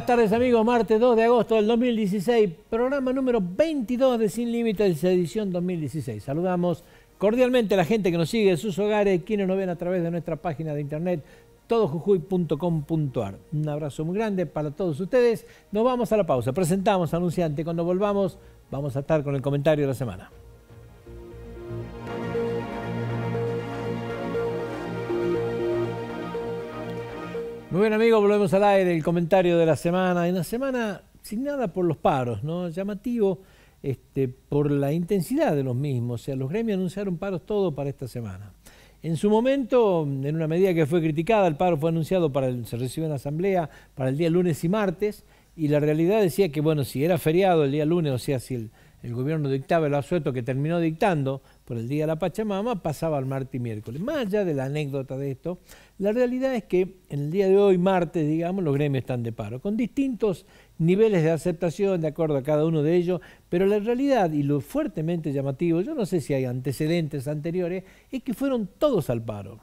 Buenas tardes amigos, martes 2 de agosto del 2016, programa número 22 de Sin Límites, edición 2016. Saludamos cordialmente a la gente que nos sigue en sus hogares, quienes nos ven a través de nuestra página de internet todojujuy.com.ar. Un abrazo muy grande para todos ustedes. Nos vamos a la pausa, presentamos anunciante, cuando volvamos vamos a estar con el comentario de la semana. Muy bien amigos, volvemos al aire, el comentario de la semana, en la semana sin nada por los paros, ¿no? Llamativo este, por la intensidad de los mismos, o sea, los gremios anunciaron paros todo para esta semana. En su momento, en una medida que fue criticada, el paro fue anunciado para el, se recibió en asamblea para el día lunes y martes, y la realidad decía que, bueno, si era feriado el día lunes, o sea, si el, el gobierno dictaba el asueto que terminó dictando por el día de la Pachamama, pasaba al martes y miércoles. Más allá de la anécdota de esto, la realidad es que en el día de hoy, martes, digamos, los gremios están de paro, con distintos niveles de aceptación de acuerdo a cada uno de ellos, pero la realidad y lo fuertemente llamativo, yo no sé si hay antecedentes anteriores, es que fueron todos al paro.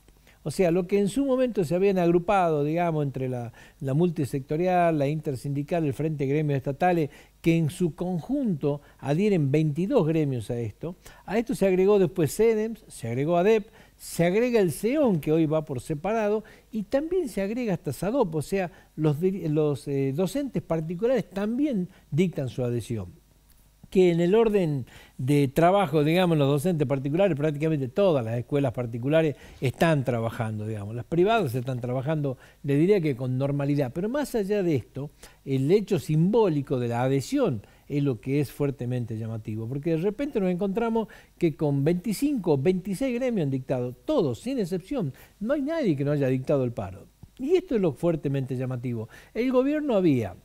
O sea, lo que en su momento se habían agrupado, digamos, entre la, multisectorial, la intersindical, el Frente Gremios Estatales, que en su conjunto adhieren 22 gremios a esto. A esto se agregó después CEDEMS, se agregó ADEP, se agrega el CEON, que hoy va por separado, y también se agrega hasta SADOP, o sea, los, eh, docentes particulares también dictan su adhesión que en el orden de trabajo, digamos, los docentes particulares, prácticamente todas las escuelas particulares están trabajando, digamos, las privadas están trabajando, le diría que con normalidad, pero más allá de esto, el hecho simbólico de la adhesión es lo que es fuertemente llamativo, porque de repente nos encontramos que con 25 o 26 gremios han dictado, todos, sin excepción, no hay nadie que no haya dictado el paro. Y esto es lo fuertemente llamativo. El gobierno había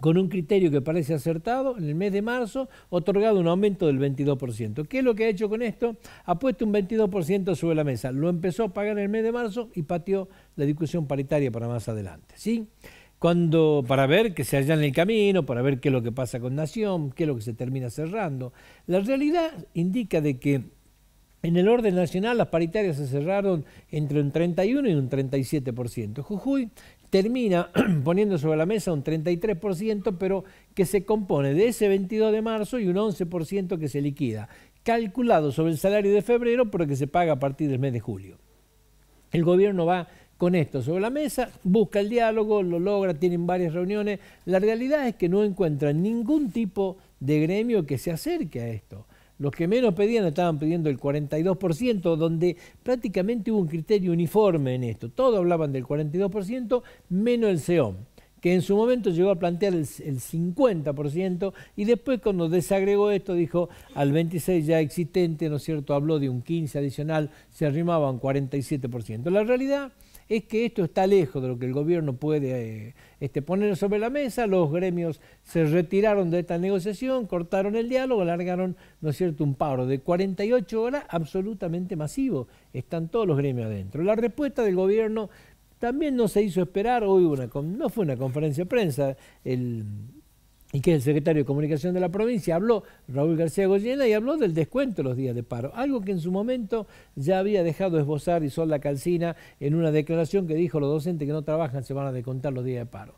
con un criterio que parece acertado, en el mes de marzo, otorgado un aumento del 22%. ¿Qué es lo que ha hecho con esto? Ha puesto un 22% sobre la mesa. Lo empezó a pagar en el mes de marzo y pateó la discusión paritaria para más adelante. ¿sí? Cuando, para ver que se hallan en el camino, para ver qué es lo que pasa con Nación, qué es lo que se termina cerrando. La realidad indica de que en el orden nacional, las paritarias se cerraron entre un 31 y un 37%. Jujuy termina poniendo sobre la mesa un 33%, pero que se compone de ese 22 de marzo y un 11% que se liquida, calculado sobre el salario de febrero, pero que se paga a partir del mes de julio. El gobierno va con esto sobre la mesa, busca el diálogo, lo logra, tienen varias reuniones. La realidad es que no encuentran ningún tipo de gremio que se acerque a esto. Los que menos pedían estaban pidiendo el 42%, donde prácticamente hubo un criterio uniforme en esto. Todos hablaban del 42%, menos el Seom, que en su momento llegó a plantear el, 50% y después cuando desagregó esto dijo al 26 ya existente, ¿no es cierto? Habló de un 15 adicional, se arrimaba un 47%. La realidad es que esto está lejos de lo que el gobierno puede eh, este, poner sobre la mesa. Los gremios se retiraron de esta negociación, cortaron el diálogo, largaron, ¿no es cierto?, un paro de 48 horas absolutamente masivo. Están todos los gremios adentro. La respuesta del gobierno también no se hizo esperar. Hoy una, no fue una conferencia de prensa. El y que es el secretario de Comunicación de la provincia, habló Raúl García Goyena y habló del descuento de los días de paro, algo que en su momento ya había dejado esbozar y la Calcina en una declaración que dijo los docentes que no trabajan se van a descontar los días de paro.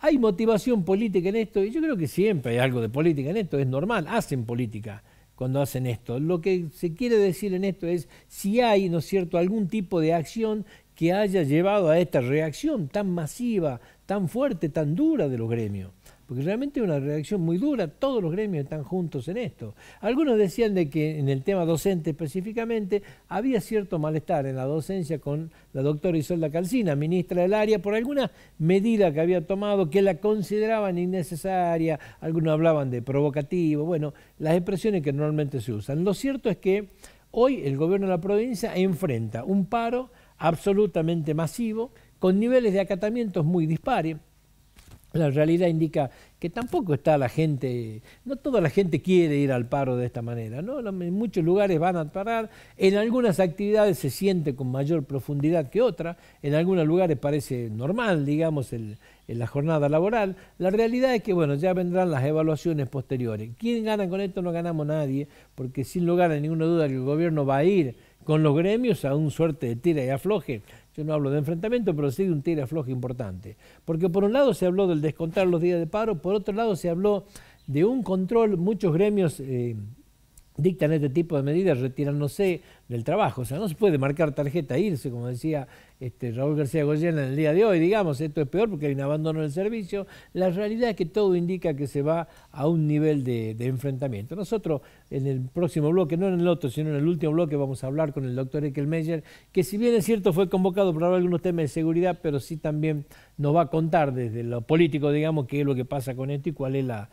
Hay motivación política en esto y yo creo que siempre hay algo de política en esto, es normal, hacen política cuando hacen esto. Lo que se quiere decir en esto es si hay, ¿no es cierto?, algún tipo de acción que haya llevado a esta reacción tan masiva, tan fuerte, tan dura de los gremios porque realmente es una reacción muy dura, todos los gremios están juntos en esto. Algunos decían de que en el tema docente específicamente había cierto malestar en la docencia con la doctora Isolda Calcina, ministra del área, por alguna medida que había tomado que la consideraban innecesaria, algunos hablaban de provocativo, bueno, las expresiones que normalmente se usan. Lo cierto es que hoy el gobierno de la provincia enfrenta un paro absolutamente masivo, con niveles de acatamientos muy dispares la realidad indica que tampoco está la gente, no toda la gente quiere ir al paro de esta manera, ¿no? En muchos lugares van a parar, en algunas actividades se siente con mayor profundidad que otras, en algunos lugares parece normal, digamos, en la jornada laboral. La realidad es que, bueno, ya vendrán las evaluaciones posteriores. ¿Quién gana con esto? No ganamos nadie, porque sin lugar a ninguna duda que el gobierno va a ir con los gremios a un suerte de tira y afloje yo no hablo de enfrentamiento, pero sí de un tira importante. Porque por un lado se habló del descontar los días de paro, por otro lado se habló de un control, muchos gremios eh, dictan este tipo de medidas, retiran, no sé, del trabajo. O sea, no se puede marcar tarjeta e irse, como decía este, Raúl García Goyena en el día de hoy. Digamos, esto es peor porque hay un abandono del servicio. La realidad es que todo indica que se va a un nivel de, enfrentamiento. Nosotros en el próximo bloque, no en el otro, sino en el último bloque, vamos a hablar con el doctor Ekelmeyer, que si bien es cierto fue convocado por algunos temas de seguridad, pero sí también nos va a contar desde lo político, digamos, qué es lo que pasa con esto y cuál es la,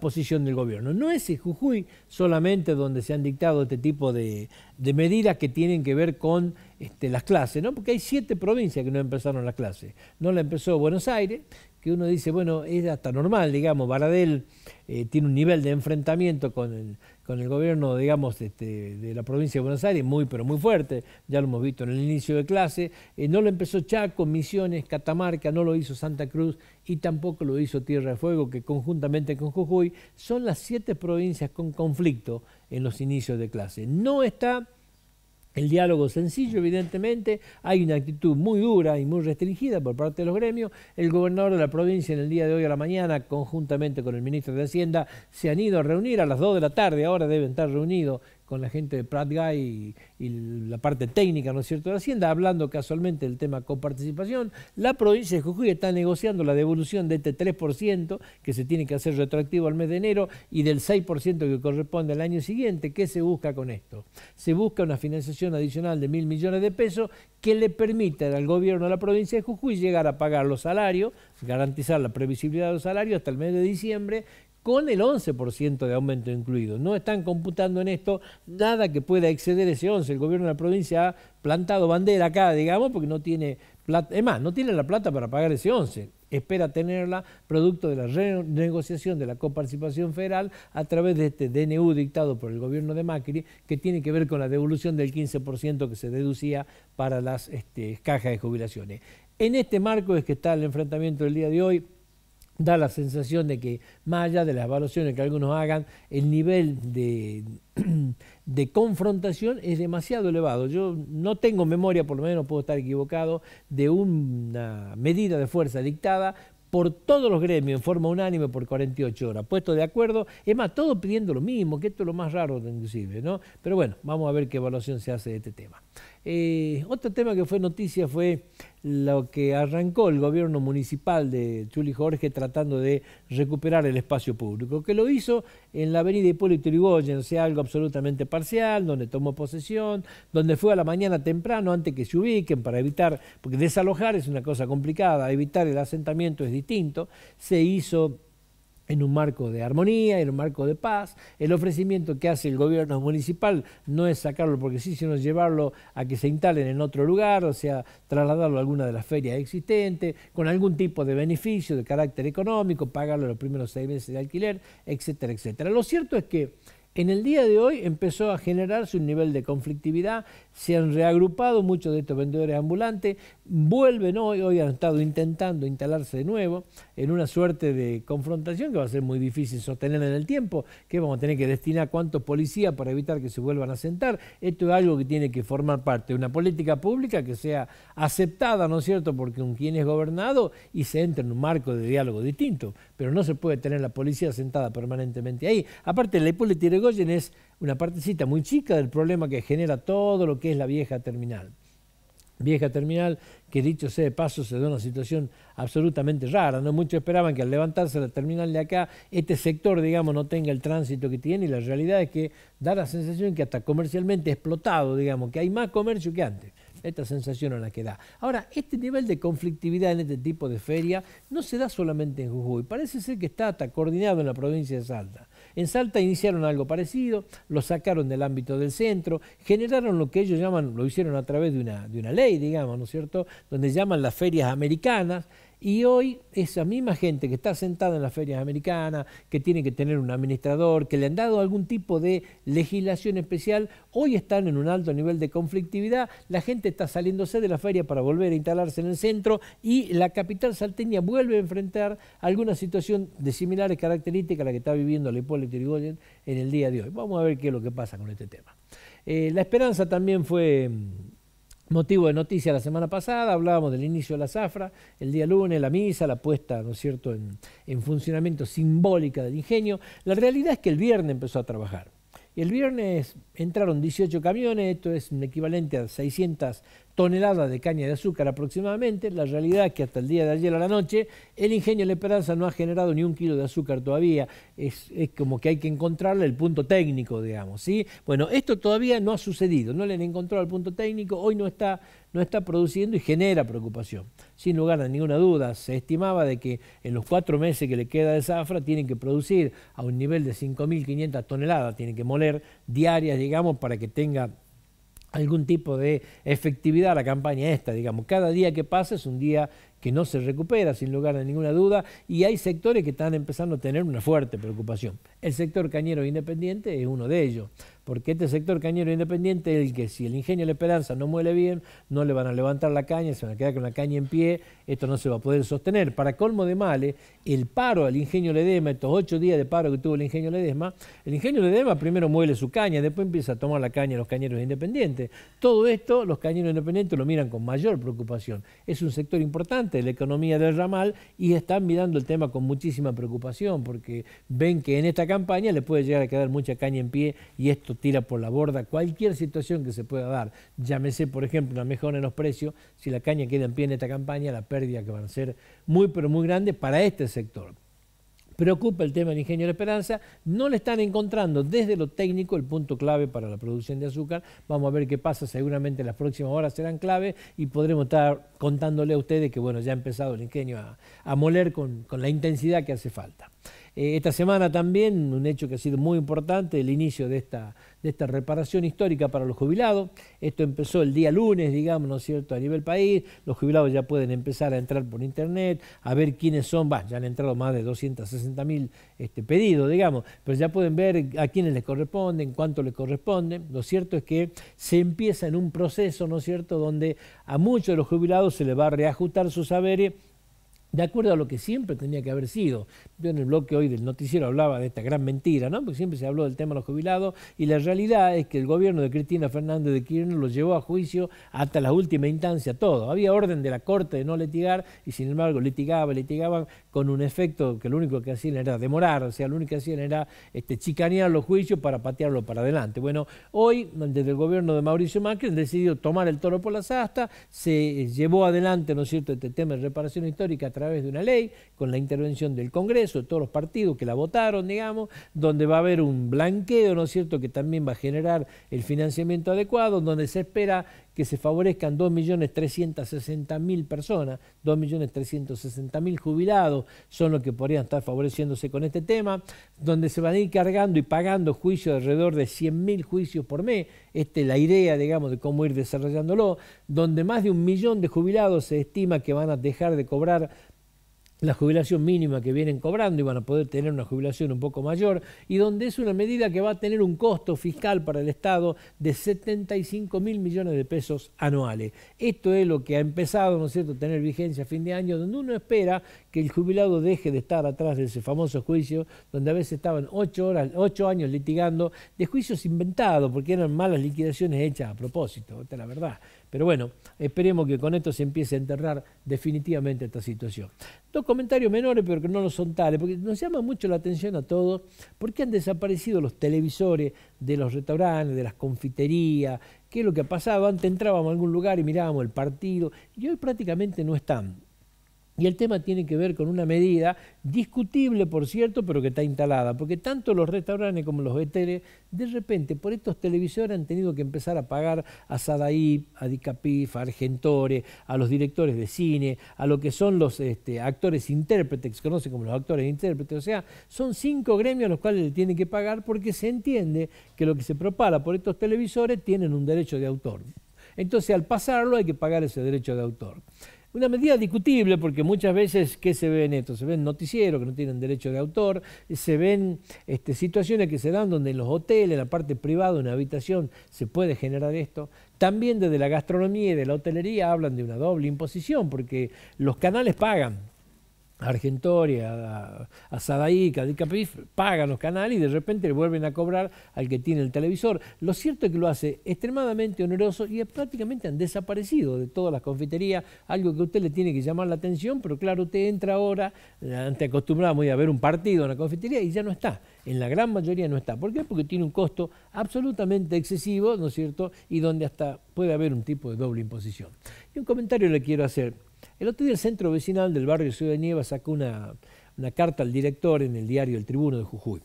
posición del gobierno. No es Jujuy solamente donde se han dictado este tipo de medidas que tienen que ver con este, las clases, ¿no? Porque hay siete provincias que no empezaron las clases. No la empezó Buenos Aires, que uno dice, bueno, es hasta normal, digamos, Baradel eh, tiene un nivel de enfrentamiento con el, con el gobierno, digamos, este, de la provincia de Buenos Aires, muy pero muy fuerte, ya lo hemos visto en el inicio de clase, eh, no lo empezó Chaco, Misiones, Catamarca, no lo hizo Santa Cruz y tampoco lo hizo Tierra de Fuego, que conjuntamente con Jujuy son las siete provincias con conflicto en los inicios de clase. No está el diálogo sencillo, evidentemente, hay una actitud muy dura y muy restringida por parte de los gremios. El gobernador de la provincia en el día de hoy a la mañana, conjuntamente con el ministro de Hacienda, se han ido a reunir a las 2 de la tarde, ahora deben estar reunidos con la gente de Pratguy y, la parte técnica, ¿no es cierto?, de Hacienda, hablando casualmente del tema coparticipación. La provincia de Jujuy está negociando la devolución de este 3% que se tiene que hacer retroactivo al mes de enero y del 6% que corresponde al año siguiente. ¿Qué se busca con esto? Se busca una financiación adicional de mil millones de pesos que le permita al gobierno de la provincia de Jujuy llegar a pagar los salarios, garantizar la previsibilidad de los salarios hasta el mes de diciembre, con el 11% de aumento incluido. No están computando en esto nada que pueda exceder ese 11%. El gobierno de la provincia ha plantado bandera acá, digamos, porque no tiene plata, es más, no tiene la plata para pagar ese 11% espera tenerla producto de la renegociación de la coparticipación federal a través de este DNU dictado por el gobierno de Macri que tiene que ver con la devolución del 15% que se deducía para las este, cajas de jubilaciones. En este marco es que está el enfrentamiento del día de hoy da la sensación de que más allá de las evaluaciones que algunos hagan, el nivel de, de, confrontación es demasiado elevado. Yo no tengo memoria, por lo menos puedo estar equivocado, de una medida de fuerza dictada por todos los gremios en forma unánime por 48 horas, puesto de acuerdo, es más, todos pidiendo lo mismo, que esto es lo más raro inclusive, ¿no? Pero bueno, vamos a ver qué evaluación se hace de este tema. Eh, otro tema que fue noticia fue lo que arrancó el gobierno municipal de Chuli Jorge tratando de recuperar el espacio público, que lo hizo en la avenida Hipólito Yrigoyen, o sea, algo absolutamente parcial, donde tomó posesión, donde fue a la mañana temprano antes que se ubiquen para evitar, porque desalojar es una cosa complicada, evitar el asentamiento es distinto, se hizo en un marco de armonía, en un marco de paz. El ofrecimiento que hace el gobierno municipal no es sacarlo porque sí, sino llevarlo a que se instalen en otro lugar, o sea, trasladarlo a alguna de las ferias existentes, con algún tipo de beneficio de carácter económico, pagarlo los primeros seis meses de alquiler, etcétera, etcétera. Lo cierto es que en el día de hoy empezó a generarse un nivel de conflictividad, se han reagrupado muchos de estos vendedores ambulantes, vuelven hoy, hoy han estado intentando instalarse de nuevo en una suerte de confrontación que va a ser muy difícil sostener en el tiempo, que vamos a tener que destinar cuántos policías para evitar que se vuelvan a sentar. Esto es algo que tiene que formar parte de una política pública que sea aceptada, ¿no es cierto?, porque un quien es gobernado y se entra en un marco de diálogo distinto, pero no se puede tener la policía sentada permanentemente ahí. Aparte, la hipólita es una partecita muy chica del problema que genera todo lo que es la vieja terminal. Vieja terminal, que dicho sea de paso, se da una situación absolutamente rara. No muchos esperaban que al levantarse la terminal de acá, este sector, digamos, no tenga el tránsito que tiene, y la realidad es que da la sensación que hasta comercialmente explotado, digamos, que hay más comercio que antes. Esta sensación es la que da. Ahora, este nivel de conflictividad en este tipo de feria no se da solamente en Jujuy, parece ser que está hasta coordinado en la provincia de Salta. En Salta iniciaron algo parecido, lo sacaron del ámbito del centro, generaron lo que ellos llaman, lo hicieron a través de una, de una ley, digamos, ¿no es cierto?, donde llaman las ferias americanas, y hoy esa misma gente que está sentada en las ferias americanas, que tiene que tener un administrador, que le han dado algún tipo de legislación especial, hoy están en un alto nivel de conflictividad, la gente está saliéndose de la feria para volver a instalarse en el centro y la capital salteña vuelve a enfrentar alguna situación de similares características a la que está viviendo la Hipólito Yrigoyen en el día de hoy. Vamos a ver qué es lo que pasa con este tema. Eh, la esperanza también fue mm, motivo de noticia la semana pasada, hablábamos del inicio de la zafra, el día lunes, la misa, la puesta, ¿no es cierto?, en, en funcionamiento simbólica del ingenio. La realidad es que el viernes empezó a trabajar el viernes entraron 18 camiones, esto es un equivalente a 600 toneladas de caña de azúcar aproximadamente. La realidad es que hasta el día de ayer a la noche el ingenio La Esperanza no ha generado ni un kilo de azúcar todavía. Es, como que hay que encontrarle el punto técnico, digamos. ¿sí? Bueno, esto todavía no ha sucedido, no le han encontrado el punto técnico, hoy no está no está produciendo y genera preocupación. Sin lugar a ninguna duda, se estimaba de que en los cuatro meses que le queda de zafra tienen que producir a un nivel de 5.500 toneladas, tienen que moler diarias, digamos, para que tenga algún tipo de efectividad la campaña esta, digamos. Cada día que pasa es un día que no se recupera sin lugar a ninguna duda y hay sectores que están empezando a tener una fuerte preocupación. El sector cañero independiente es uno de ellos, porque este sector cañero independiente es el que si el ingenio de la esperanza no muele bien, no le van a levantar la caña, se van a quedar con la caña en pie, esto no se va a poder sostener. Para colmo de males, el paro al ingenio Ledema, estos ocho días de paro que tuvo el ingenio Ledema, el ingenio Ledema primero muele su caña, después empieza a tomar la caña los cañeros independientes. Todo esto los cañeros independientes lo miran con mayor preocupación. Es un sector importante de la economía del ramal y están mirando el tema con muchísima preocupación porque ven que en esta campaña le puede llegar a quedar mucha caña en pie y esto tira por la borda cualquier situación que se pueda dar. Llámese, por ejemplo, una mejora en los precios, si la caña queda en pie en esta campaña, la pérdida que van a ser muy, pero muy grande para este sector preocupa el tema del ingenio de la esperanza, no le están encontrando desde lo técnico el punto clave para la producción de azúcar, vamos a ver qué pasa, seguramente las próximas horas serán clave y podremos estar contándole a ustedes que bueno, ya ha empezado el ingenio a, moler con la intensidad que hace falta. Eh, esta semana también, un hecho que ha sido muy importante, el inicio de esta, de esta reparación histórica para los jubilados. Esto empezó el día lunes, digamos, ¿no es cierto?, a nivel país. Los jubilados ya pueden empezar a entrar por internet, a ver quiénes son. ya han entrado más de 260 mil este, pedidos, digamos, pero ya pueden ver a quiénes les corresponden, cuánto les corresponde, Lo cierto es que se empieza en un proceso, ¿no es cierto?, donde a muchos de los jubilados se les va a reajustar sus saberes de acuerdo a lo que siempre tenía que haber sido. Yo en el bloque hoy del noticiero hablaba de esta gran mentira, ¿no? Porque siempre se habló del tema de los jubilados y la realidad es que el gobierno de Cristina Fernández de Kirchner lo llevó a juicio hasta la última instancia todo. Había orden de la Corte de no litigar y sin embargo litigaba, litigaban, con un efecto que lo único que hacían era demorar, o sea, lo único que hacían era este, chicanear los juicios para patearlo para adelante. Bueno, hoy, desde el gobierno de Mauricio Macri, han decidido tomar el toro por las astas, se eh, llevó adelante, ¿no es cierto?, este tema de reparación histórica a través de una ley, con la intervención del Congreso, de todos los partidos que la votaron, digamos, donde va a haber un blanqueo, ¿no es cierto?, que también va a generar el financiamiento adecuado, donde se espera que se favorezcan 2.360.000 personas, 2.360.000 jubilados son los que podrían estar favoreciéndose con este tema, donde se van a ir cargando y pagando juicios alrededor de 100.000 juicios por mes, esta es la idea, digamos, de cómo ir desarrollándolo, donde más de un millón de jubilados se estima que van a dejar de cobrar la jubilación mínima que vienen cobrando y van a poder tener una jubilación un poco mayor, y donde es una medida que va a tener un costo fiscal para el Estado de 75 mil millones de pesos anuales. Esto es lo que ha empezado, ¿no es cierto?, tener vigencia a fin de año, donde uno espera que el jubilado deje de estar atrás de ese famoso juicio, donde a veces estaban ocho, horas, años litigando de juicios inventados, porque eran malas liquidaciones hechas a propósito, la verdad. Pero bueno, esperemos que con esto se empiece a enterrar definitivamente esta situación. Dos comentarios menores, pero que no lo son tales, porque nos llama mucho la atención a todos, qué han desaparecido los televisores de los restaurantes, de las confiterías, qué es lo que ha pasado. Antes entrábamos a algún lugar y mirábamos el partido, y hoy prácticamente no están. Y el tema tiene que ver con una medida discutible, por cierto, pero que está instalada, porque tanto los restaurantes como los hoteles, de repente, por estos televisores han tenido que empezar a pagar a Sadaí, a Dicapif, a Argentore, a los directores de cine, a lo que son los este, actores intérpretes, que se conocen como los actores intérpretes, o sea, son cinco gremios a los cuales le tienen que pagar porque se entiende que lo que se propala por estos televisores tienen un derecho de autor. Entonces, al pasarlo hay que pagar ese derecho de autor. Una medida discutible porque muchas veces, ¿qué se ve en esto? Se ven noticieros que no tienen derecho de autor, se ven este, situaciones que se dan donde en los hoteles, en la parte privada, en la habitación, se puede generar esto. También desde la gastronomía y de la hotelería hablan de una doble imposición porque los canales pagan Argentoria, a, a a Dicapif, pagan los canales y de repente le vuelven a cobrar al que tiene el televisor. Lo cierto es que lo hace extremadamente oneroso y prácticamente han desaparecido de todas las confiterías, algo que a usted le tiene que llamar la atención, pero claro, usted entra ahora, eh, antes acostumbrado a ver un partido en la confitería y ya no está. En la gran mayoría no está. ¿Por qué? Porque tiene un costo absolutamente excesivo, ¿no es cierto? Y donde hasta puede haber un tipo de doble imposición. Y un comentario le quiero hacer. El otro día el centro vecinal del barrio de Ciudad de Nieva sacó una, carta al director en el diario El Tribuno de Jujuy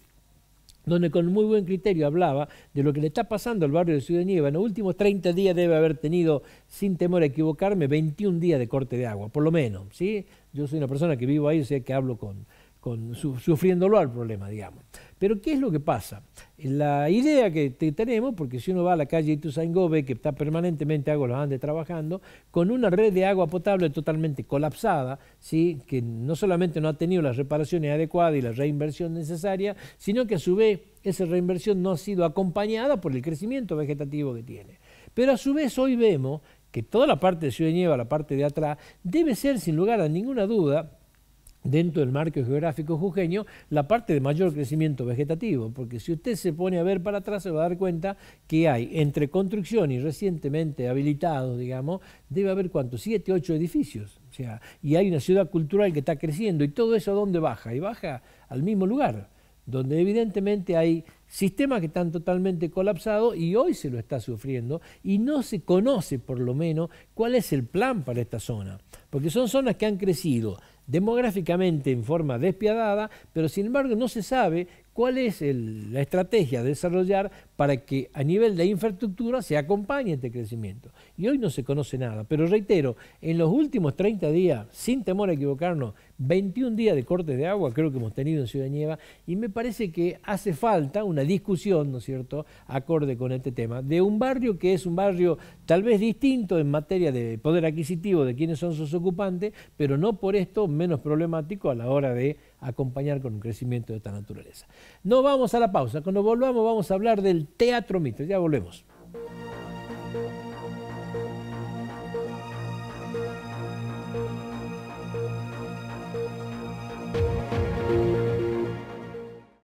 donde con muy buen criterio hablaba de lo que le está pasando al barrio de Ciudad de Nieva. En los últimos 30 días debe haber tenido, sin temor a equivocarme, 21 días de corte de agua, por lo menos. ¿sí? Yo soy una persona que vivo ahí, o sea que hablo con, sufriéndolo al problema, digamos. Pero ¿qué es lo que pasa? La idea que tenemos, porque si uno va a la calle Ituzaingó ve que está permanentemente Agua Los Andes trabajando, con una red de agua potable totalmente colapsada, ¿sí? que no solamente no ha tenido las reparaciones adecuadas y la reinversión necesaria, sino que a su vez esa reinversión no ha sido acompañada por el crecimiento vegetativo que tiene. Pero a su vez hoy vemos que toda la parte de Ciudad Nieva, la parte de atrás, debe ser sin lugar a ninguna duda dentro del marco geográfico jujeño, la parte de mayor crecimiento vegetativo, porque si usted se pone a ver para atrás se va a dar cuenta que hay entre construcción y recientemente habilitados, digamos, debe haber cuántos, siete, ocho edificios, o sea, y hay una ciudad cultural que está creciendo, y todo eso ¿a dónde baja? Y baja al mismo lugar, donde evidentemente hay sistemas que están totalmente colapsados y hoy se lo está sufriendo y no se conoce por lo menos cuál es el plan para esta zona, porque son zonas que han crecido demográficamente en forma despiadada, pero sin embargo no se sabe cuál es la estrategia a desarrollar para que a nivel de infraestructura se acompañe este crecimiento. Y hoy no se conoce nada, pero reitero, en los últimos 30 días, sin temor a equivocarnos, 21 días de cortes de agua creo que hemos tenido en Ciudad Nieva, y me parece que hace falta una discusión, ¿no es cierto?, acorde con este tema, de un barrio que es un barrio tal vez distinto en materia de poder adquisitivo de quienes son sus ocupantes, pero no por esto menos problemático a la hora de acompañar con un crecimiento de esta naturaleza. No vamos a la pausa, cuando volvamos vamos a hablar del teatro mito, ya volvemos.